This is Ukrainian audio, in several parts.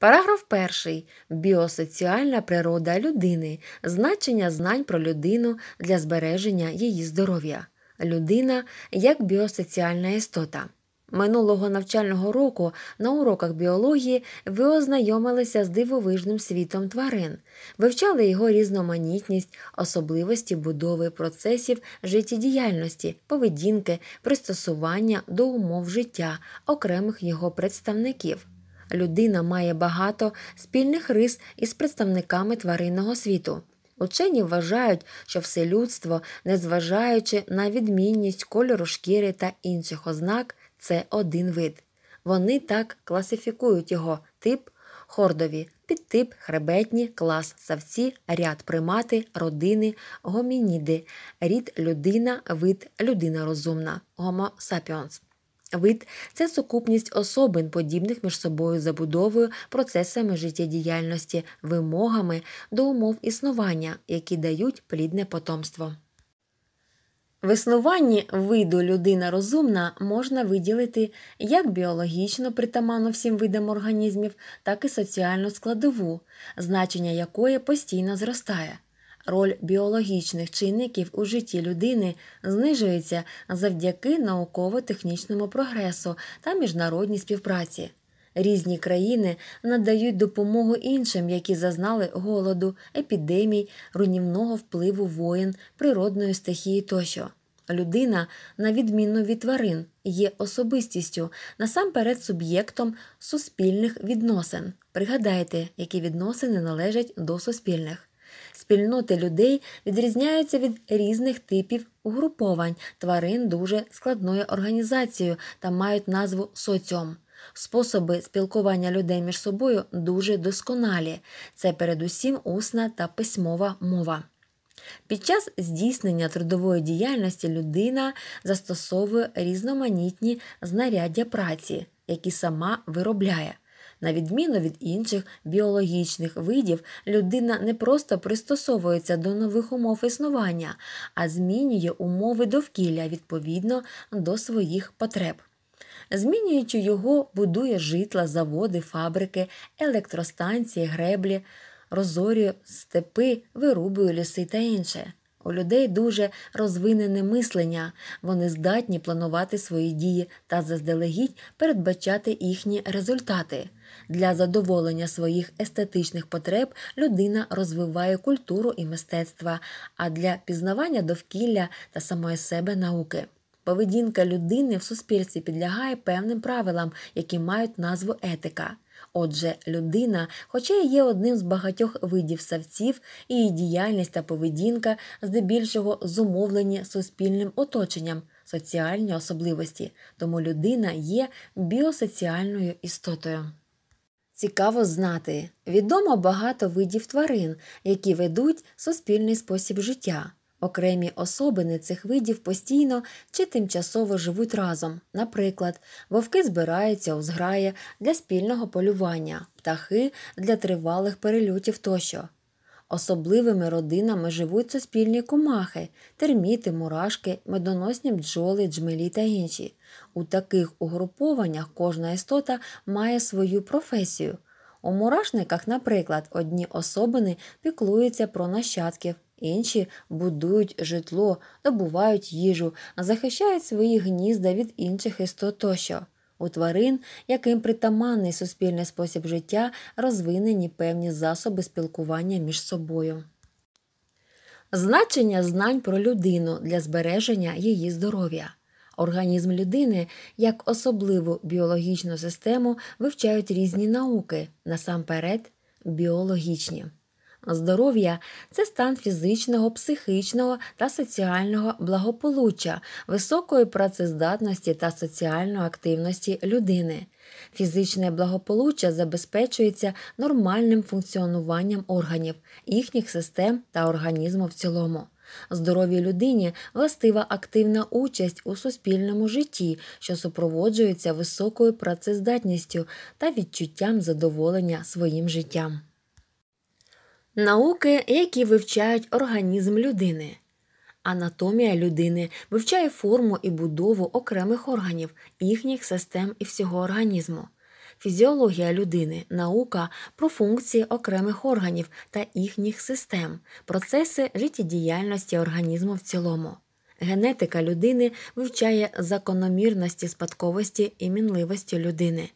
Параграф перший Біосоціальна природа людини, значення знань про людину для збереження її здоров'я. Людина як біосоціальна істота. Минулого навчального року на уроках біології ви ознайомилися з дивовижним світом тварин, вивчали його різноманітність, особливості будови процесів життєдіяльності, поведінки, пристосування до умов життя окремих його представників людина має багато спільних рис із представниками тваринного світу. Учені вважають, що все людство, незважаючи на відмінність кольору шкіри та інших ознак, це один вид. Вони так класифікують його тип, хордові, підтип, хребетні, клас, савці, ряд примати, родини, гомініди, рід людина, вид людина розумна, гомо сапіонс. Вид це сукупність особин, подібних між собою забудовою, процесами життєдіяльності, вимогами до умов існування, які дають плідне потомство. В існуванні виду людина розумна можна виділити як біологічно притаманну всім видам організмів, так і соціальну складову, значення якої постійно зростає роль біологічних чинників у житті людини знижується завдяки науково-технічному прогресу та міжнародній співпраці. Різні країни надають допомогу іншим, які зазнали голоду, епідемій, руйнівного впливу воїн, природної стихії тощо. Людина, на відміну від тварин, є особистістю насамперед суб'єктом суспільних відносин. Пригадайте, які відносини належать до суспільних. Спільноти людей відрізняються від різних типів угруповань тварин дуже складною організацією та мають назву соціум. Способи спілкування людей між собою дуже досконалі. Це передусім усна та письмова мова. Під час здійснення трудової діяльності людина застосовує різноманітні знаряддя праці, які сама виробляє. На відміну від інших біологічних видів, людина не просто пристосовується до нових умов існування, а змінює умови довкілля відповідно до своїх потреб. Змінюючи його, будує житла, заводи, фабрики, електростанції, греблі, розорює степи, вирубує ліси та інше. У людей дуже розвинене мислення, вони здатні планувати свої дії та заздалегідь передбачати їхні результати. Для задоволення своїх естетичних потреб людина розвиває культуру і мистецтва, а для пізнавання довкілля та самої себе науки. Поведінка людини в суспільстві підлягає певним правилам, які мають назву етика. Отже, людина, хоча є одним з багатьох видів савців, її діяльність та поведінка здебільшого зумовлені суспільним оточенням, соціальні особливості, тому людина є біосоціальною істотою. Цікаво знати відомо багато видів тварин, які ведуть суспільний спосіб життя. Окремі особини цих видів постійно чи тимчасово живуть разом. Наприклад, вовки збираються у зграї для спільного полювання, птахи для тривалих перельотів тощо. Особливими родинами живуть суспільні комахи, терміти, мурашки, медоносні бджоли, джмелі та інші. У таких угрупованнях кожна істота має свою професію. У мурашниках, наприклад, одні особини піклуються про нащадків. Інші будують житло, добувають їжу, захищають свої гнізда від інших істот тощо. У тварин, яким притаманний суспільний спосіб життя, розвинені певні засоби спілкування між собою. Значення знань про людину для збереження її здоров'я. Організм людини як особливу біологічну систему вивчають різні науки, насамперед біологічні. Здоров'я це стан фізичного, психічного та соціального благополуччя, високої працездатності та соціальної активності людини. Фізичне благополуччя забезпечується нормальним функціонуванням органів, їхніх систем та організму в цілому. Здоровій людині властива активна участь у суспільному житті, що супроводжується високою працездатністю та відчуттям задоволення своїм життям науки, які вивчають організм людини. Анатомія людини вивчає форму і будову окремих органів, їхніх систем і всього організму. Фізіологія людини, наука про функції окремих органів та їхніх систем, процеси життєдіяльності організму в цілому. Генетика людини вивчає закономірності спадковості і мінливості людини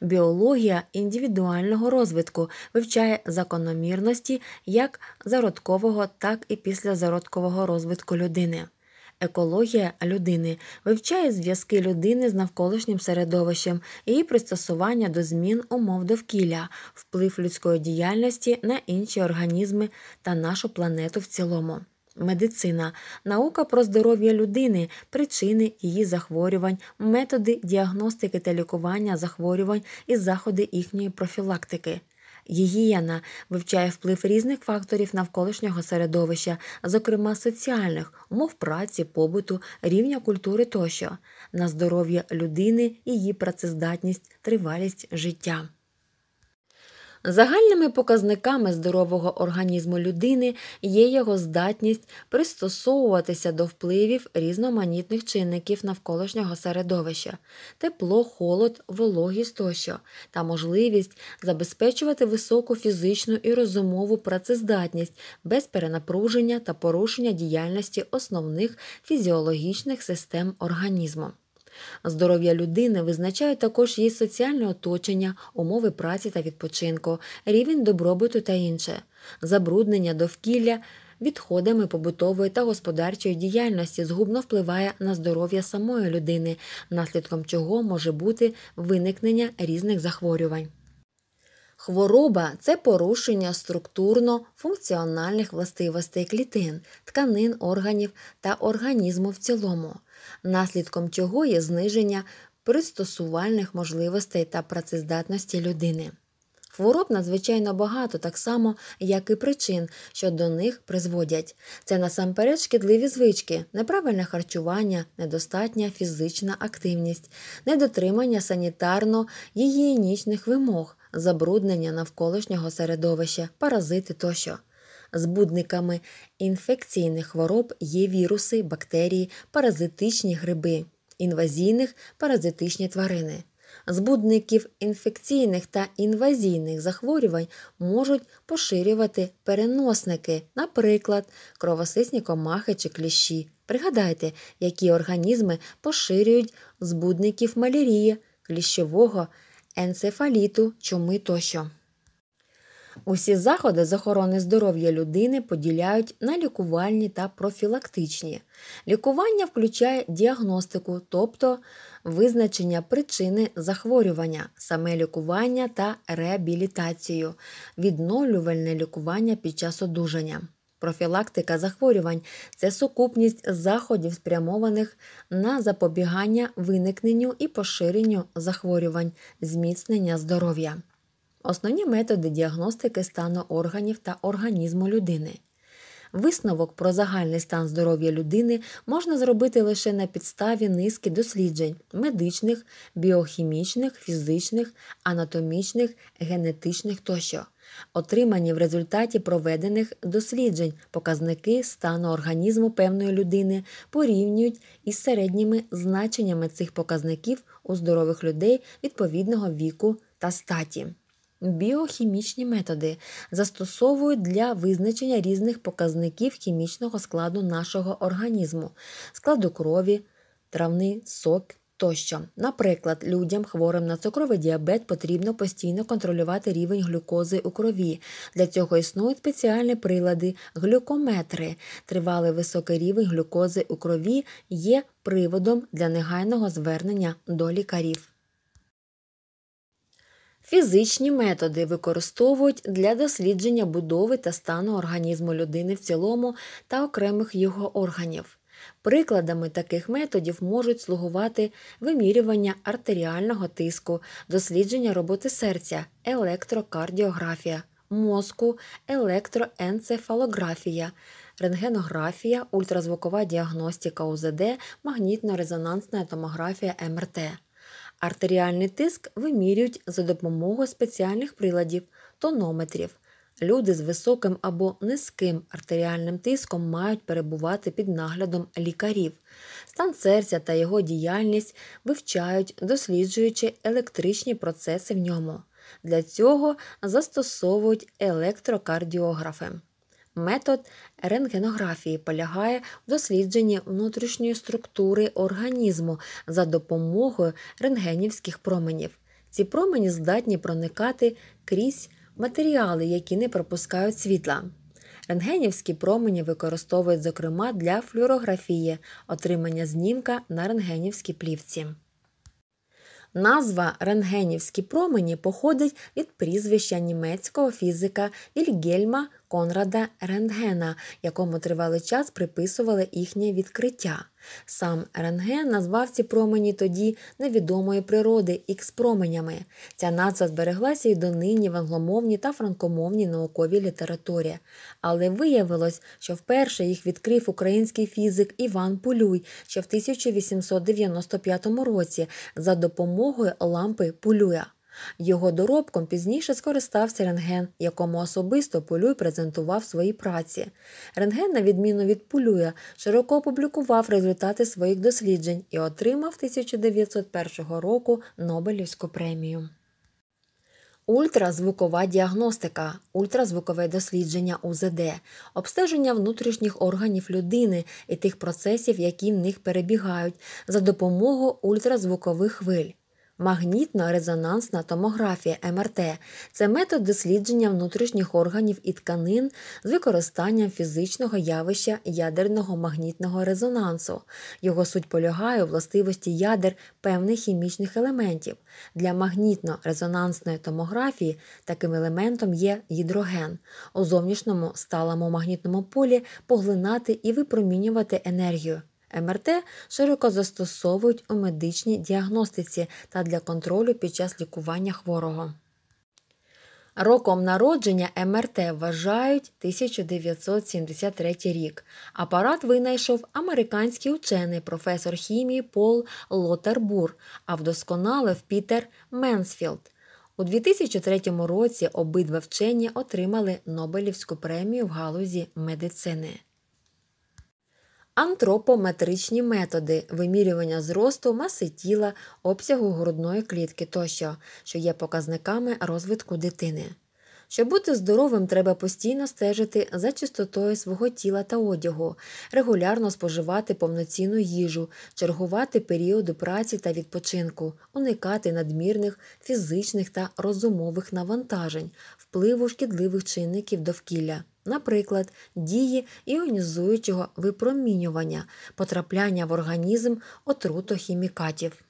біологія індивідуального розвитку вивчає закономірності як зародкового, так і післязародкового розвитку людини. Екологія людини вивчає зв'язки людини з навколишнім середовищем, її пристосування до змін умов довкілля, вплив людської діяльності на інші організми та нашу планету в цілому. Медицина наука про здоров'я людини, причини її захворювань, методи діагностики та лікування захворювань і заходи їхньої профілактики. Гігієна вивчає вплив різних факторів навколишнього середовища, зокрема соціальних, умов праці, побуту, рівня культури тощо, на здоров'я людини, її працездатність, тривалість життя. Загальними показниками здорового організму людини є його здатність пристосовуватися до впливів різноманітних чинників навколишнього середовища тепло, холод, вологість тощо, та можливість забезпечувати високу фізичну і розумову працездатність без перенапруження та порушення діяльності основних фізіологічних систем організму. Здоров'я людини визначають також її соціальне оточення, умови праці та відпочинку, рівень добробуту та інше, забруднення довкілля. Відходами побутової та господарчої діяльності згубно впливає на здоров'я самої людини, наслідком чого може бути виникнення різних захворювань. Хвороба це порушення структурно-функціональних властивостей клітин, тканин, органів та організму в цілому, наслідком чого є зниження пристосувальних можливостей та працездатності людини. Хвороб надзвичайно багато, так само, як і причин, що до них призводять. Це насамперед шкідливі звички, неправильне харчування, недостатня фізична активність, недотримання санітарно-гігієнічних вимог, забруднення навколишнього середовища, паразити тощо. Збудниками інфекційних хвороб є віруси, бактерії, паразитичні гриби, інвазійних паразитичні тварини. Збудників інфекційних та інвазійних захворювань можуть поширювати переносники, наприклад, кровосисні комахи чи кліщі. Пригадайте, які організми поширюють збудників малярії, кліщового енцефаліту, чуми тощо. Усі заходи з охорони здоров'я людини поділяють на лікувальні та профілактичні. Лікування включає діагностику, тобто визначення причини захворювання, саме лікування та реабілітацію, відновлювальне лікування під час одужання. Профілактика захворювань це сукупність заходів, спрямованих на запобігання виникненню і поширенню захворювань, зміцнення здоров'я, основні методи діагностики стану органів та організму людини. Висновок про загальний стан здоров'я людини можна зробити лише на підставі низки досліджень медичних, біохімічних, фізичних, анатомічних, генетичних тощо отримані в результаті проведених досліджень показники стану організму певної людини порівнюють із середніми значеннями цих показників у здорових людей відповідного віку та статі. Біохімічні методи застосовують для визначення різних показників хімічного складу нашого організму, складу крові, травний сок тощо. Наприклад, людям, хворим на цукровий діабет, потрібно постійно контролювати рівень глюкози у крові. Для цього існують спеціальні прилади, глюкометри. Тривалий високий рівень глюкози у крові є приводом для негайного звернення до лікарів. Фізичні методи використовують для дослідження будови та стану організму людини в цілому та окремих його органів. Прикладами таких методів можуть слугувати вимірювання артеріального тиску, дослідження роботи серця, електрокардіографія, мозку, електроенцефалографія, рентгенографія, ультразвукова діагностика УЗД, магнітно-резонансна томографія МРТ. Артеріальний тиск вимірюють за допомогою спеціальних приладів тонометрів. Люди з високим або низьким артеріальним тиском мають перебувати під наглядом лікарів. Стан серця та його діяльність вивчають, досліджуючи електричні процеси в ньому. Для цього застосовують електрокардіографи. Метод рентгенографії полягає в дослідженні внутрішньої структури організму за допомогою рентгенівських променів. Ці промені здатні проникати крізь матеріали, які не пропускають світла. Рентгенівські промені використовують, зокрема, для флюорографії, отримання знімка на рентгенівській плівці. Назва рентгенівські промені походить від прізвища німецького фізика Вільгельма Конрада Рентгена, якому тривалий час приписували їхнє відкриття. Сам Рентген назвав ці промені тоді невідомої природи ікс-променями. Ця назва збереглася і донині в англомовній та франкомовній науковій літературі. Але виявилось, що вперше їх відкрив український фізик Іван Пулюй ще в 1895 році за допомогою лампи Пулюя. Його доробком пізніше скористався рентген, якому особисто Полюй презентував свої праці. Рентген, на відміну від Полюя, широко опублікував результати своїх досліджень і отримав 1901 року Нобелівську премію. Ультразвукова діагностика, ультразвукове дослідження УЗД, обстеження внутрішніх органів людини і тих процесів, які в них перебігають, за допомогою ультразвукових хвиль. Магнітно-резонансна томографія МРТ це метод дослідження внутрішніх органів і тканин з використанням фізичного явища ядерного магнітного резонансу. Його суть полягає у властивості ядер певних хімічних елементів. Для магнітно-резонансної томографії таким елементом є гідроген. У зовнішньому сталому магнітному полі поглинати і випромінювати енергію. МРТ широко застосовують у медичній діагностиці та для контролю під час лікування хворого. Роком народження МРТ вважають 1973 рік. Апарат винайшов американський учений професор хімії Пол Лотербур, а вдосконалив Пітер Менсфілд. У 2003 році обидва вчені отримали Нобелівську премію в галузі медицини антропометричні методи вимірювання зросту, маси тіла, обсягу грудної клітки тощо, що є показниками розвитку дитини. Щоб бути здоровим, треба постійно стежити за чистотою свого тіла та одягу, регулярно споживати повноцінну їжу, чергувати періоди праці та відпочинку, уникати надмірних фізичних та розумових навантажень, впливу шкідливих чинників довкілля. Наприклад, дії іонізуючого випромінювання, потрапляння в організм отрутохімікатів.